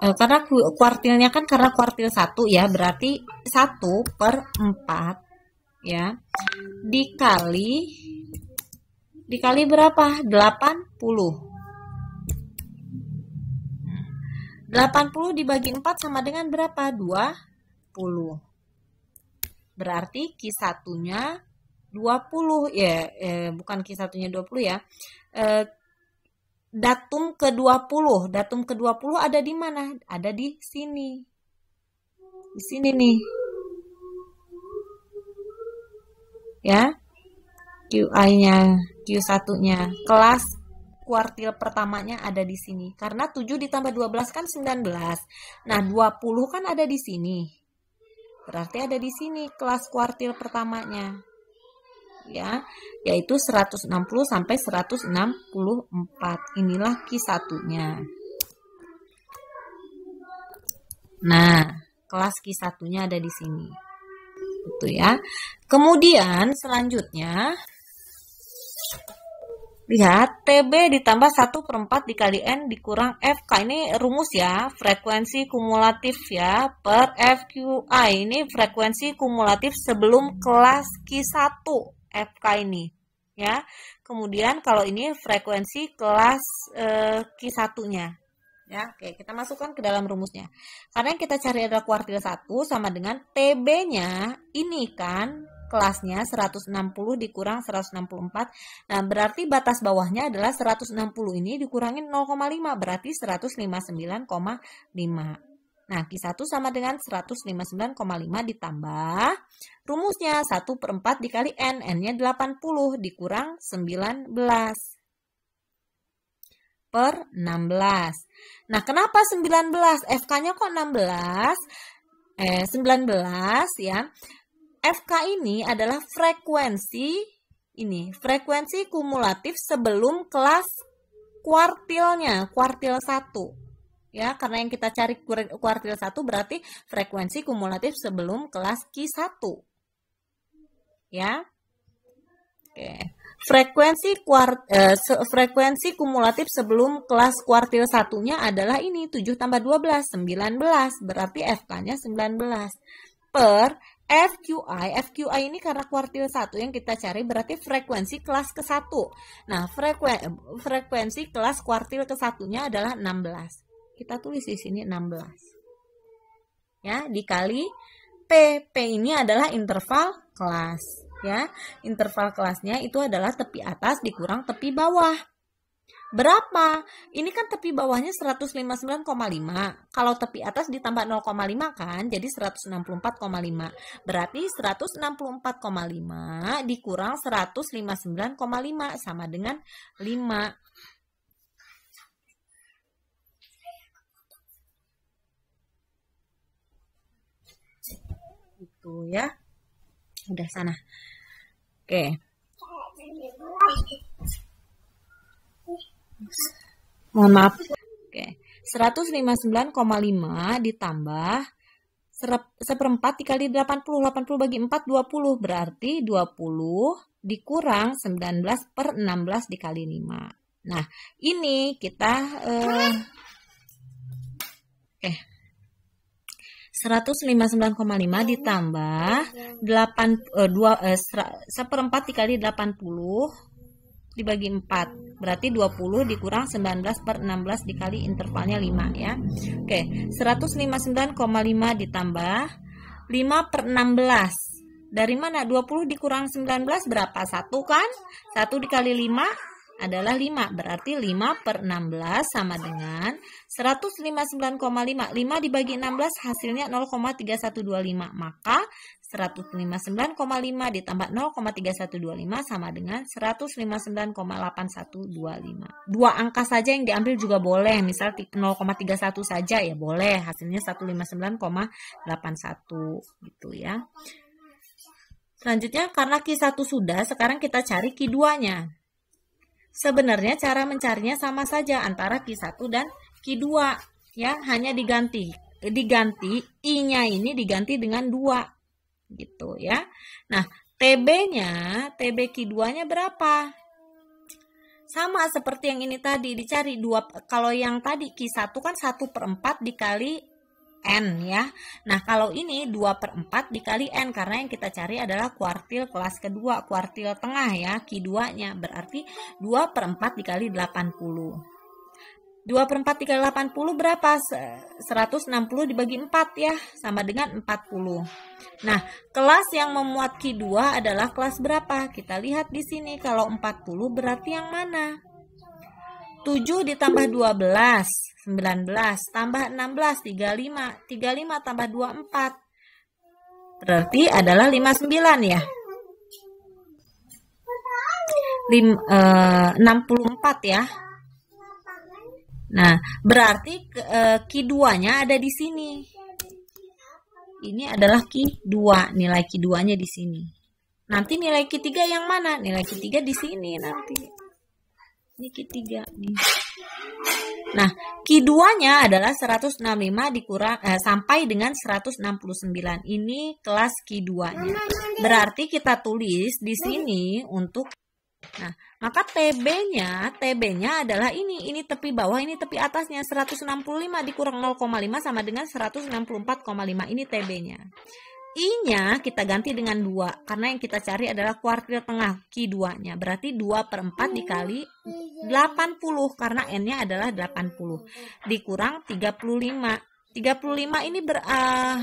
Eh, karena kuartilnya kan karena kuartil satu ya berarti satu per empat ya dikali dikali berapa 80 80 dibagi 4 sama dengan berapa 20 berarti Q nya 20 ya yeah, bukan Q nya 20 ya eh, datum ke-20. Datum ke-20 ada di mana? Ada di sini. Di sini nih. Ya. QI-nya, Q1-nya. Kelas kuartil pertamanya ada di sini. Karena 7 ditambah 12 kan 19. Nah, 20 kan ada di sini. Berarti ada di sini kelas kuartil pertamanya ya, yaitu 160 sampai 164. Inilah Q satunya. Nah, kelas Q satunya ada di sini. Itu ya. Kemudian selanjutnya
Lihat,
TB ditambah 1 per 4 dikali N dikurang FK. Ini rumus ya, frekuensi kumulatif ya, per FQI. Ini frekuensi kumulatif sebelum kelas Q1. FK ini ya. Kemudian kalau ini frekuensi kelas eh, Q1-nya. Ya, oke, kita masukkan ke dalam rumusnya. Karena yang kita cari adalah kuartil 1 sama dengan TB-nya ini kan kelasnya 160 dikurang 164. Nah, berarti batas bawahnya adalah 160 ini dikurangin 0,5 berarti 159,5. Nah, Q1 sama dengan 159,5 ditambah rumusnya 1 per 4 dikali N, N-nya 80 dikurang 19 per 16. Nah, kenapa 19? FK-nya kok 16? Eh, 19 ya. FK ini adalah frekuensi ini, frekuensi kumulatif sebelum kelas kuartilnya, kuartil 1 ya karena yang kita cari kuartil 1 berarti frekuensi kumulatif sebelum kelas Q1 ya oke frekuensi kuart eh, frekuensi kumulatif sebelum kelas kuartil satunya adalah ini 7 tambah 12 19 berarti FK-nya 19 per FQI, FQI ini karena kuartil 1 yang kita cari berarti frekuensi kelas ke-1. Nah, frekuensi kelas kuartil ke-1-nya adalah 16. Kita tulis di sini 16. Ya, dikali P. P ini adalah interval kelas. Ya, interval kelasnya itu adalah tepi atas dikurang tepi bawah. Berapa? Ini kan tepi bawahnya 159,5. Kalau tepi atas ditambah 0,5 kan, jadi 164,5. Berarti 164,5 dikurang 159,5 sama dengan 5. gitu ya udah sana oke mohon maaf oke 159,5 ditambah seperempat dikali 80 80 bagi 4 20 berarti 20 dikurang 19 per 16 dikali 5 nah ini kita eh, eh 159,5 ditambah 8 eh, 2 eh, seperempat dikali 80 dibagi 4 berarti 20 dikurang 19 per 16 dikali intervalnya 5 ya oke 159,5 ditambah 5 per 16 dari mana 20 dikurang 19 berapa 1 kan 1 dikali 5 adalah 5. Berarti 5 per 16 sama dengan 159,5. 5 dibagi 16 hasilnya 0,3125. Maka 159,5 ditambah 0,3125 sama dengan 159,8125. Dua angka saja yang diambil juga boleh. Misal 0,31 saja ya boleh. Hasilnya 159,81 gitu ya. Selanjutnya karena Q1 sudah, sekarang kita cari Q2-nya. Sebenarnya cara mencarinya sama saja antara Q1 dan Q2 ya, hanya diganti diganti i-nya ini diganti dengan 2 gitu ya. Nah, TB-nya, TB Q2-nya berapa? Sama seperti yang ini tadi dicari 2 kalau yang tadi Q1 kan 1 per 4 dikali N ya. Nah kalau ini 2 per 4 dikali N karena yang kita cari adalah kuartil kelas kedua, kuartil tengah ya, Q2-nya. Berarti 2 per 4 dikali 80. 2 per 4 dikali 80 berapa? 160 dibagi 4 ya, sama dengan 40. Nah, kelas yang memuat Q2 adalah kelas berapa? Kita lihat di sini, kalau 40 berarti yang mana? 7 ditambah 12, 19. Tambah 16, 35. 35 tambah 24. Berarti adalah 59 ya. Lim, eh, 64 ya. Nah, berarti eh, Q2-nya ada di sini. Ini adalah Q2, nilai Q2-nya di sini. Nanti nilai Q3 yang mana? Nilai Q3 di sini nanti ini Q3 nih. Nah, Q2-nya adalah 165 dikurang eh, sampai dengan 169. Ini kelas Q2-nya. Berarti kita tulis di sini untuk Nah, maka TB-nya, TB-nya adalah ini, ini tepi bawah, ini tepi atasnya 165 dikurang 0,5 sama dengan 164,5 ini TB-nya. I-nya kita ganti dengan 2 karena yang kita cari adalah kuartil tengah Q2-nya. Berarti 2 per 4 dikali 80 karena N-nya adalah 80. Dikurang 35. 35 ini ber uh,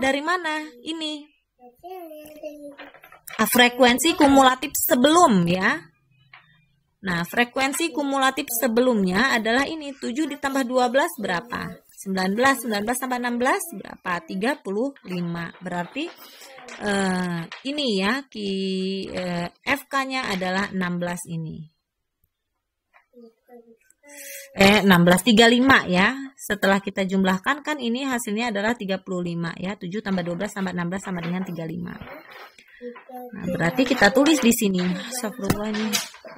dari mana? Ini. Ah, frekuensi kumulatif sebelum ya. Nah, frekuensi kumulatif sebelumnya adalah ini 7 ditambah 12 berapa? 19, 19 tambah 16 berapa? 35. Berarti eh, ini ya ki eh, FK-nya adalah 16 ini. Eh 16 35 ya. Setelah kita jumlahkan kan ini hasilnya adalah 35 ya. 7 tambah 12 tambah 16 sama dengan 35. Nah, berarti kita tulis di sini. Astagfirullah ini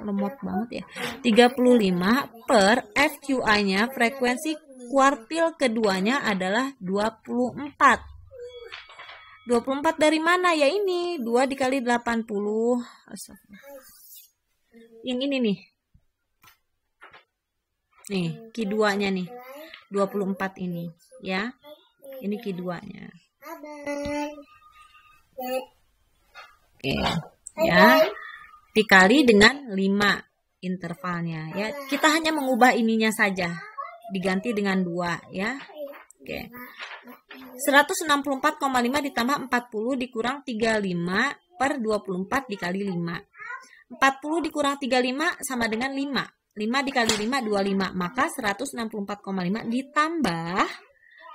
lemot banget ya. 35 per FQI-nya frekuensi kuartil keduanya adalah 24. 24 dari mana? Ya ini, 2 dikali 80. Yang ini nih. Nih, keduanya nih. 24 ini, ya. Ini keduanya Oke, ya. Dikali dengan 5 intervalnya, ya. Kita hanya mengubah ininya saja diganti dengan 2 ya. Oke. Okay. 164,5 ditambah 40 dikurang 35 per 24 dikali 5. 40 dikurang 35 sama dengan 5. 5 dikali 5 25, maka 164,5 ditambah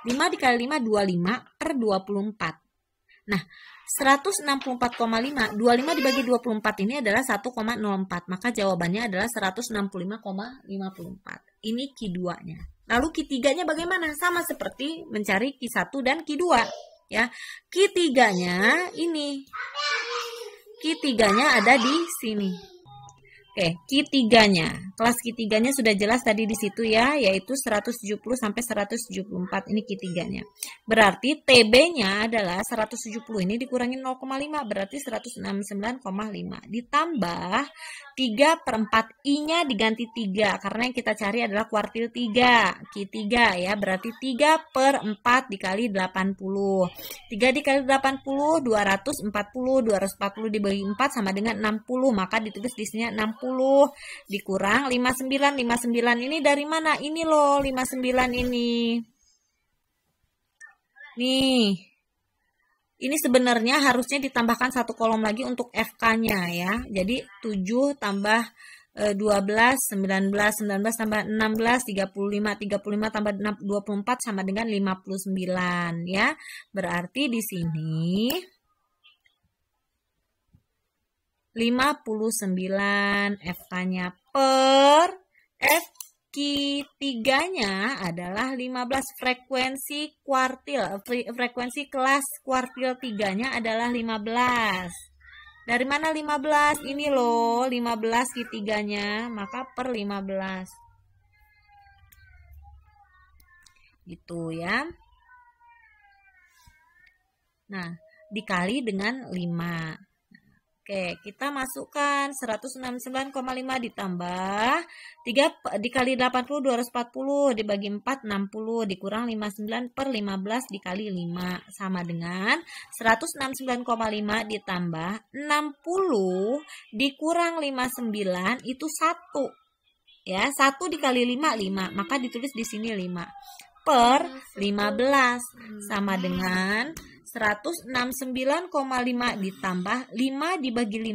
5 dikali 5 25 per 24. Nah, 164,5 25 dibagi 24 ini adalah 1,04 maka jawabannya adalah 165,54 ini Q2-nya. Lalu Q3-nya bagaimana? Sama seperti mencari Q1 dan Q2. Ya. Q3-nya ini. Q3-nya ada di sini. Oke, Q3-nya. Kelas Q3-nya sudah jelas tadi di situ ya, yaitu 170 sampai 174 ini Q3-nya. Berarti TB-nya adalah 170 ini dikurangi 0,5 berarti 169,5 ditambah 3 per 4 I-nya diganti 3 karena yang kita cari adalah kuartil 3 Q3 ya berarti 3 per 4 dikali 80 3 dikali 80 240 240 dibagi 4 sama dengan 60 maka ditulis di sini 60 dikurang 59. 59 ini dari mana? Ini loh 59 ini. Nih. Ini sebenarnya harusnya ditambahkan satu kolom lagi untuk FK-nya ya. Jadi 7 tambah 12, 19, 19 tambah 16, 35, 35 tambah 24 sama dengan 59 ya. Berarti di sini 59 FK-nya per F Ki tiganya adalah 15 frekuensi kuartil. Frekuensi kelas kuartil tiganya adalah 15. Dari mana 15? Ini loh, 15 tiganya maka per 15. Gitu ya. Nah, dikali dengan 5. Oke, kita masukkan 169,5 ditambah 3 dikali 80 240 dibagi 4 60 dikurang 59 per 15 dikali 5 sama dengan 169,5 ditambah 60 dikurang 59 itu 1. Ya, 1 dikali 5 5, maka ditulis di sini 5 per 15 hmm. sama dengan 169,5 ditambah 5 dibagi 15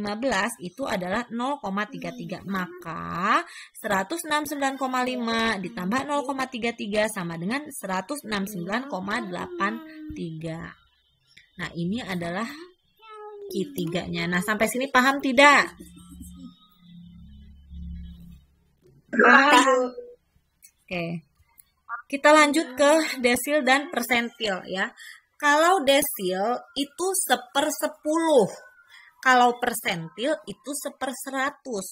itu adalah 0,33. Maka 169,5 ditambah 0,33 sama dengan 169,83. Nah, ini adalah Q3-nya. Nah, sampai sini paham tidak?
Paham.
Oke. Okay. Kita lanjut ke desil dan persentil ya. Kalau desil itu seper sepuluh. Kalau persentil itu seper seratus.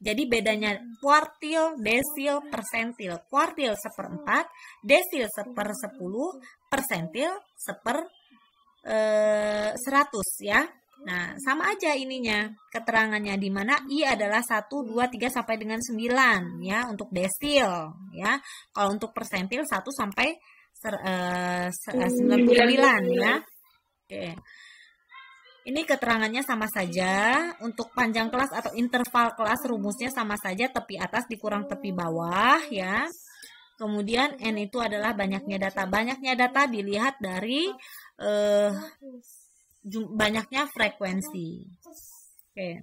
Jadi bedanya kuartil, desil, persentil. Kuartil seperempat, desil seper sepuluh, persentil seper eh, seratus ya. Nah, sama aja ininya keterangannya di mana i adalah 1 2 3 sampai dengan 9 ya untuk desil ya. Kalau untuk persentil 1 sampai Eh, eh, hmm, ya. Oke. Ini keterangannya sama saja. Untuk panjang kelas atau interval kelas rumusnya sama saja tepi atas dikurang tepi bawah ya. Kemudian n itu adalah banyaknya data. Banyaknya data dilihat dari eh, banyaknya frekuensi. Oke. Okay.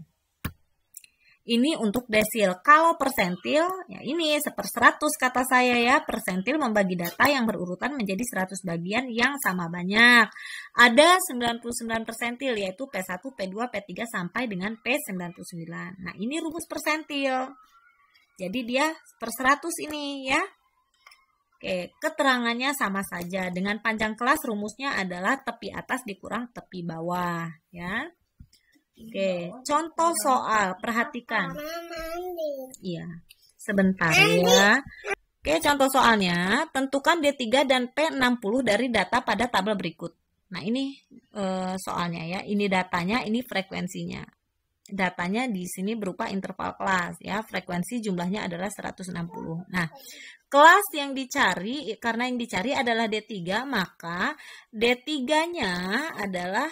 Ini untuk desil. Kalau persentil, ya ini seper 100 kata saya ya. Persentil membagi data yang berurutan menjadi 100 bagian yang sama banyak. Ada 99 persentil yaitu P1, P2, P3 sampai dengan P99. Nah ini rumus persentil. Jadi dia per 100 ini ya. Oke, keterangannya sama saja. Dengan panjang kelas rumusnya adalah tepi atas dikurang tepi bawah ya. Oke, contoh soal, perhatikan. Iya, sebentar ya. Oke, contoh soalnya, tentukan D3 dan P60 dari data pada tabel berikut. Nah, ini e, soalnya ya. Ini datanya, ini frekuensinya. Datanya di sini berupa interval kelas ya. Frekuensi jumlahnya adalah 160. Nah, kelas yang dicari karena yang dicari adalah D3, maka D3-nya adalah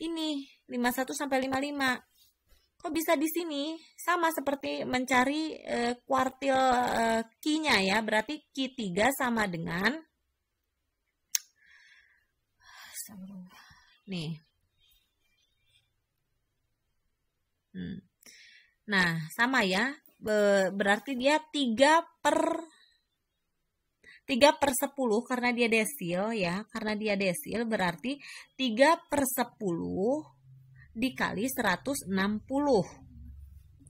ini 51 sampai 55. Kok bisa di sini? Sama seperti mencari e, kuartil e, key-nya ya. Berarti key 3 sama dengan nih. Hmm. Nah, sama ya. Be, Berarti dia 3 per 3 per 10 karena dia desil ya. Karena dia desil berarti 3 per 10 dikali 160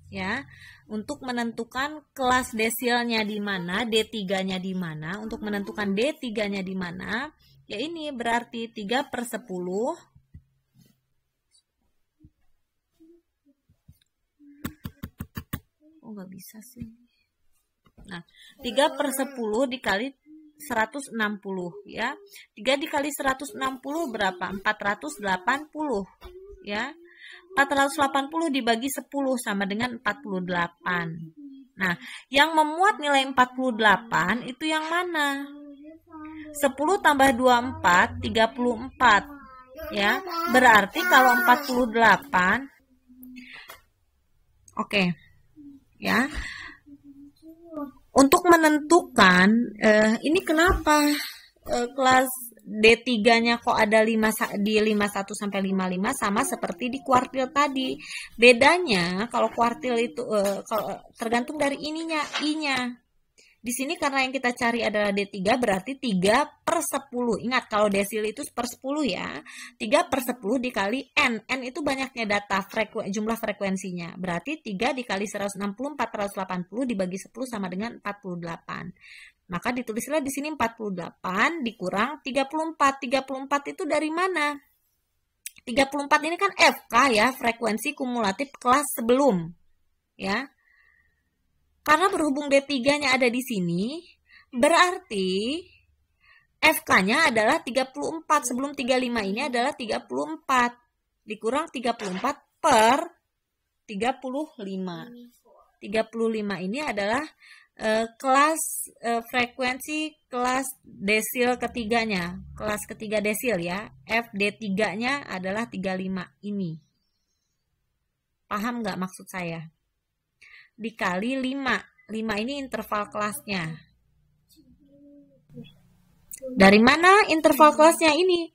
ya untuk menentukan kelas desilnya di mana D3-nya di mana untuk menentukan D3-nya di mana ya ini berarti 3 per 10 oh nggak bisa sih nah 3 per 10 dikali 160 ya 3 dikali 160 berapa 480 ya. 480 dibagi 10 sama dengan 48. Nah, yang memuat nilai 48 itu yang mana? 10 tambah 24, 34. Ya, berarti kalau 48 Oke. Okay. Ya. Untuk menentukan eh, ini kenapa eh, kelas D3-nya kok ada 5 di 51 sampai 55 sama seperti di kuartil tadi. Bedanya kalau kuartil itu uh, eh, kalau tergantung dari ininya I-nya. Di sini karena yang kita cari adalah D3 berarti 3 per 10. Ingat kalau desil itu per 10 ya. 3 per 10 dikali N. N itu banyaknya data freku, jumlah frekuensinya. Berarti 3 dikali 160, 480 dibagi 10 sama dengan 48. Maka ditulislah di sini 48 dikurang 34. 34 itu dari mana? 34 ini kan FK ya, frekuensi kumulatif kelas sebelum. Ya. Karena berhubung D3-nya ada di sini, berarti FK-nya adalah 34 sebelum 35 ini adalah 34 dikurang 34 per 35. 35 ini adalah Eh, kelas uh, frekuensi kelas desil ketiganya, kelas ketiga desil ya. FD3-nya adalah 35 ini. Paham nggak maksud saya? Dikali 5. 5 ini interval kelasnya. Dari mana interval kelasnya ini?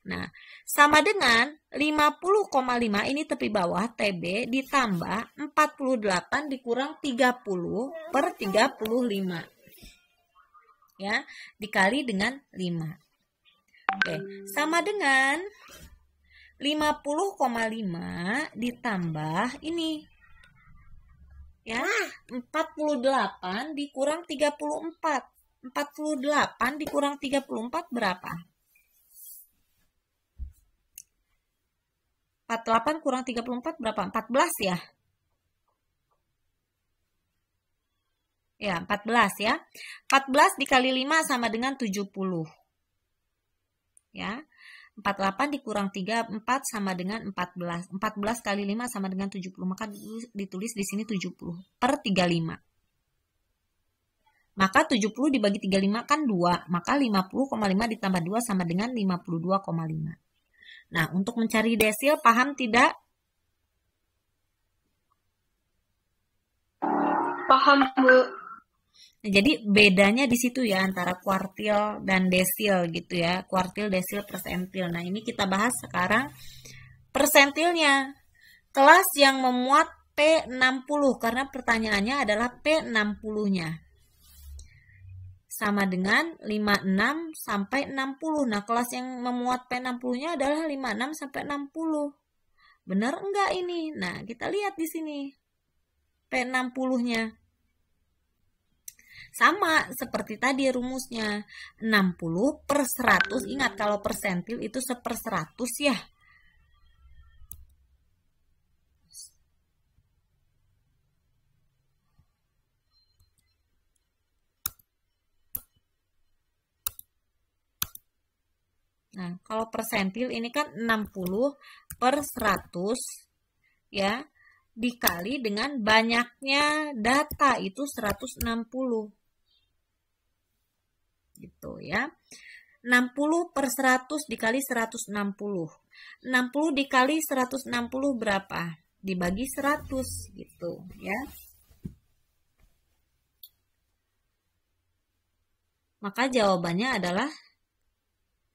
Nah, sama dengan 50,5 ini tepi bawah TB ditambah 48 dikurang 30 per 35. Ya, dikali dengan 5. Oke, sama dengan 50,5 ditambah ini ya 48 dikurang 34 48 dikurang 34 berapa 48 kurang 34 berapa? 14 ya? Ya, 14 ya. 14 dikali 5 sama dengan 70. Ya. 48 dikurang 3, 4 sama dengan 14. 14 kali 5 sama dengan 70. Maka ditulis di sini 70 per 35. Maka 70 dibagi 35 kan 2. Maka 50,5 ditambah 2 sama dengan 52,5. Nah, untuk mencari desil, paham tidak? Paham, Bu. Nah, jadi bedanya di situ ya antara kuartil dan desil gitu ya. Kuartil, desil, persentil. Nah, ini kita bahas sekarang persentilnya. Kelas yang memuat P60 karena pertanyaannya adalah P60-nya sama dengan 56 sampai 60. Nah, kelas yang memuat P60-nya adalah 56 sampai 60. Benar enggak ini? Nah, kita lihat di sini. P60-nya. Sama seperti tadi rumusnya. 60 per 100. Ingat kalau persentil itu seper 100 ya. Nah, kalau persentil ini kan 60 per 100 ya dikali dengan banyaknya data itu 160. Gitu ya. 60 per 100 dikali 160. 60 dikali 160 berapa? Dibagi 100 gitu ya. Maka jawabannya adalah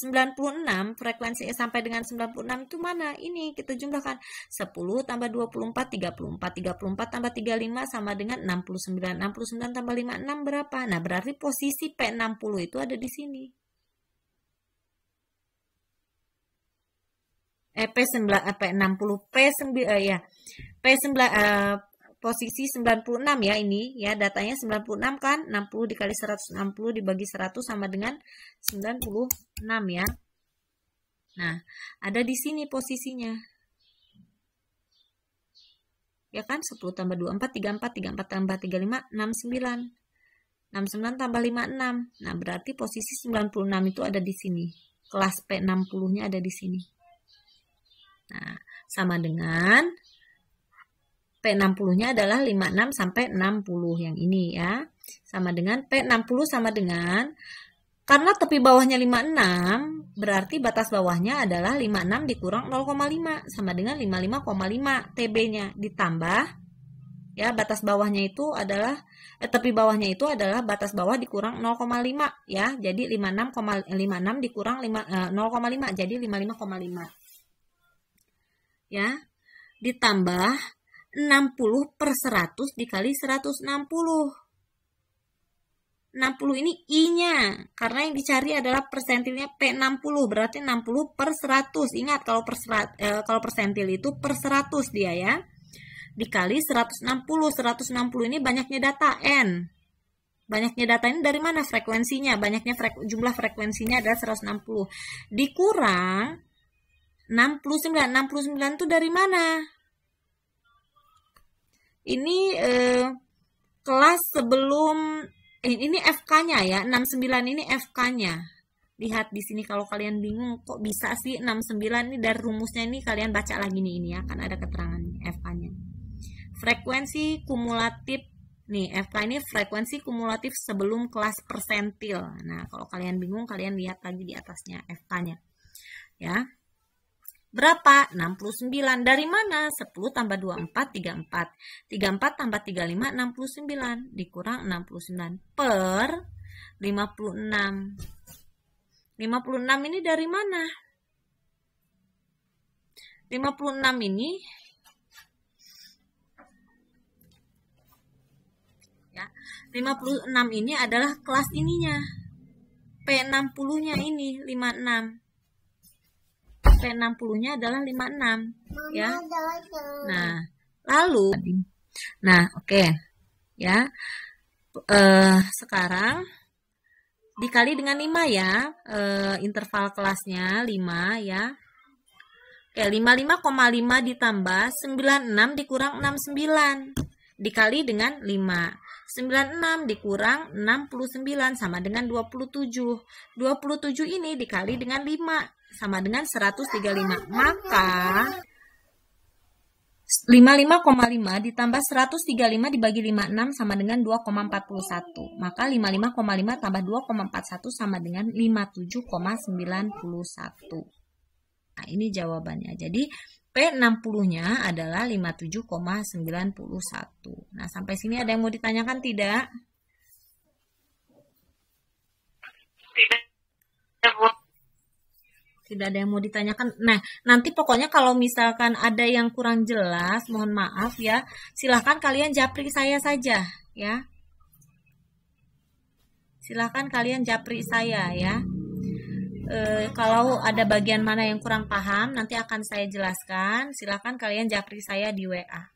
96 frekuensi E sampai dengan 96 itu mana? Ini kita jumlahkan 10 tambah 24 34 34 tambah 35 sama dengan 69 69 tambah 56 berapa? Nah berarti posisi P60 itu ada di sini. Eh, 9 P60, P9, eh, ya, P9, eh, iya. eh posisi 96 ya ini ya datanya 96 kan 60 dikali 160 dibagi 100 sama dengan 96 ya nah ada di sini posisinya ya kan 10 tambah 24 34 34 tambah 35 69 69 tambah 56 nah berarti posisi 96 itu ada di sini kelas P60 nya ada di sini nah sama dengan P60-nya adalah 56 sampai 60 yang ini ya. Sama dengan P60 sama dengan karena tepi bawahnya 56, berarti batas bawahnya adalah 56 dikurang 0,5 sama dengan 55,5 TB-nya ditambah ya batas bawahnya itu adalah eh, tepi bawahnya itu adalah batas bawah dikurang 0,5 ya. Jadi 56,56 56 dikurang 0,5 eh, jadi 55,5. Ya. Ditambah 60 per 100 dikali 160. 60 ini I-nya, karena yang dicari adalah persentilnya P60, berarti 60 per 100. Ingat kalau per, eh, kalau persentil itu per 100 dia ya. Dikali 160, 160 ini banyaknya data N. Banyaknya data ini dari mana frekuensinya? Banyaknya frek, jumlah frekuensinya adalah 160. Dikurang 69, 69 itu dari mana? ini eh, kelas sebelum eh, ini FK-nya ya 69 ini FK-nya lihat di sini kalau kalian bingung kok bisa sih 69 ini dari rumusnya ini kalian baca lagi nih ini ya kan ada keterangan FK-nya frekuensi kumulatif nih FK ini frekuensi kumulatif sebelum kelas persentil nah kalau kalian bingung kalian lihat lagi di atasnya FK-nya ya Berapa? 69. Dari mana? 10 tambah 24, 34. 34 tambah 35, 69. Dikurang 69 per 56. 56 ini dari mana? 56 ini ya. 56 ini adalah kelas ininya. P60-nya ini 56 sampai 60-nya adalah 56 Mama ya. Nah, lalu Nah, oke. Okay. Ya. Eh sekarang dikali dengan 5 ya. Eh interval kelasnya 5 ya. Oke, 55,5 ditambah 96 dikurang 69 dikali dengan 5. 96 dikurang 69 sama dengan 27. 27 ini dikali dengan 5 sama dengan 135. Maka 55,5 ditambah 135 dibagi 56 sama dengan 2,41. Maka 55,5 tambah 2,41 sama dengan 57,91. Nah, ini jawabannya. Jadi P60-nya adalah 57,91. Nah, sampai sini ada yang mau ditanyakan tidak? Tidak tidak ada yang mau ditanyakan. Nah, nanti pokoknya kalau misalkan ada yang kurang jelas, mohon maaf ya. Silahkan kalian japri saya saja ya. Silahkan kalian japri saya ya. E, kalau ada bagian mana yang kurang paham, nanti akan saya jelaskan. Silahkan kalian japri saya di WA.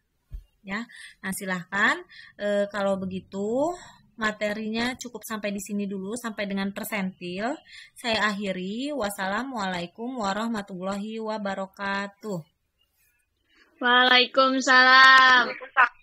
Ya, nah silahkan e, kalau begitu materinya cukup sampai di sini dulu sampai dengan persentil. Saya akhiri. Wassalamualaikum warahmatullahi wabarakatuh. Waalaikumsalam. Waalaikumsalam.